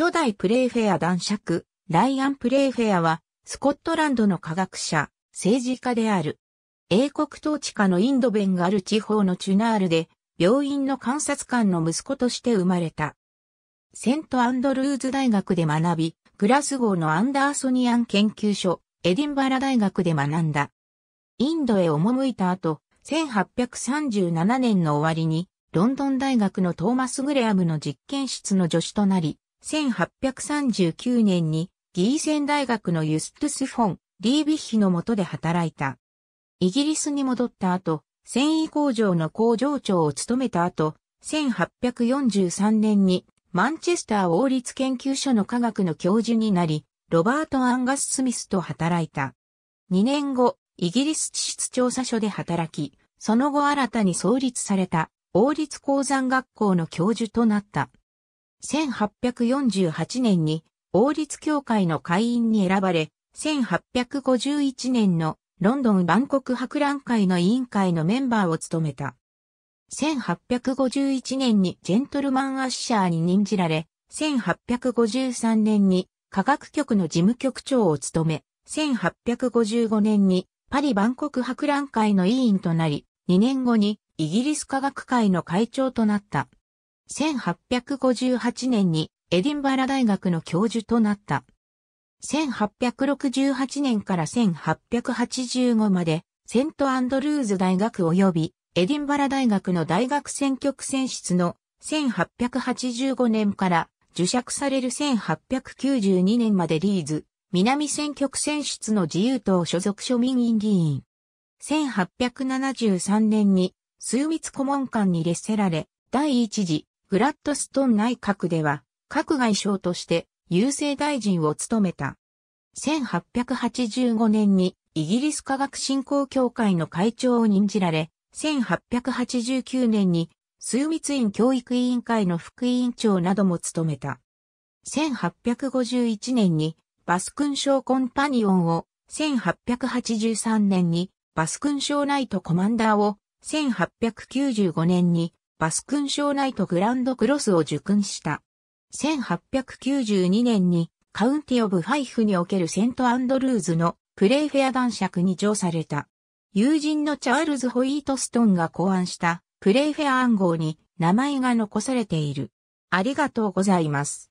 初代プレイフェア男爵、ライアン・プレイフェアは、スコットランドの科学者、政治家である。英国統治下のインドベンガル地方のチュナールで、病院の観察官の息子として生まれた。セント・アンドルーズ大学で学び、グラスゴーのアンダーソニアン研究所、エディンバラ大学で学んだ。インドへ赴いた後、1837年の終わりに、ロンドン大学のトーマス・グレアムの実験室の助手となり、1839年にギーセン大学のユストゥス・フォン・リービッヒの下で働いた。イギリスに戻った後、繊維工場の工場長を務めた後、1843年にマンチェスター王立研究所の科学の教授になり、ロバート・アンガス・スミスと働いた。2年後、イギリス地質調査所で働き、その後新たに創立された王立鉱山学校の教授となった。1848年に王立協会の会員に選ばれ、1851年のロンドン万国博覧会の委員会のメンバーを務めた。1851年にジェントルマンアッシャーに任じられ、1853年に科学局の事務局長を務め、1855年にパリ万国博覧会の委員となり、2年後にイギリス科学会の会長となった。1858年にエディンバラ大学の教授となった。1868年から1885までセントアンドルーズ大学及びエディンバラ大学の大学選挙区選出の1885年から受釈される1892年までリーズ、南選挙区選出の自由党所属庶民院議員。1873年に、枢密顧問官に列せられ、第一次グラッドストン内閣では、各外相として郵政大臣を務めた。1885年にイギリス科学振興協会の会長を任じられ、1889年に枢密院教育委員会の副委員長なども務めた。1851年にバス勲章コンパニオンを、1883年にバス勲章ナイトコマンダーを、1895年にバスクン賞ナイトグランドクロスを受勲した。1892年にカウンティオブファイフにおけるセントアンドルーズのプレイフェア男爵に上された。友人のチャールズ・ホイートストンが考案したプレイフェア暗号に名前が残されている。ありがとうございます。